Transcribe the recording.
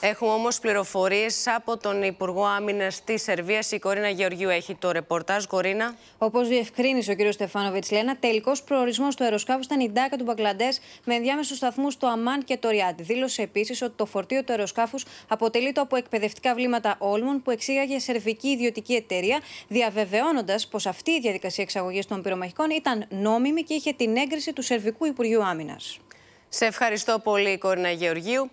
Έχουμε όμως πληροφορίες από τον Υπουργό Άμυνας της Σερβίας. Η Κορίνα Γεωργίου έχει το ρεπορτάζ. Κορίνα. Όπως διευκρίνησε ο κ. Στεφάνοβιτ Λένα, τελικός προορισμός του αεροσκάφου ήταν η Ντάκα του Μπαγκλαντές με ενδιάμεσους σταθμούς στο Αμάν και το Ριάτ. Δήλωσε επίσης ότι το φορτίο του αεροσκάφους αποτελείται από εκπαιδευτικά βλήματα όλμων που εξήγαγε σερβική ιδιωτική εταιρεία, διαβεβαιώνοντας πως αυτή η διαδικασία εξαγωγής των πυρομαχικών ήταν νόμιμη και είχε την έγκριση του Σερβικού Υπουργείου Άμυνας. Σε ευχαριστώ πολύ, Κορίνα Γεωργίου.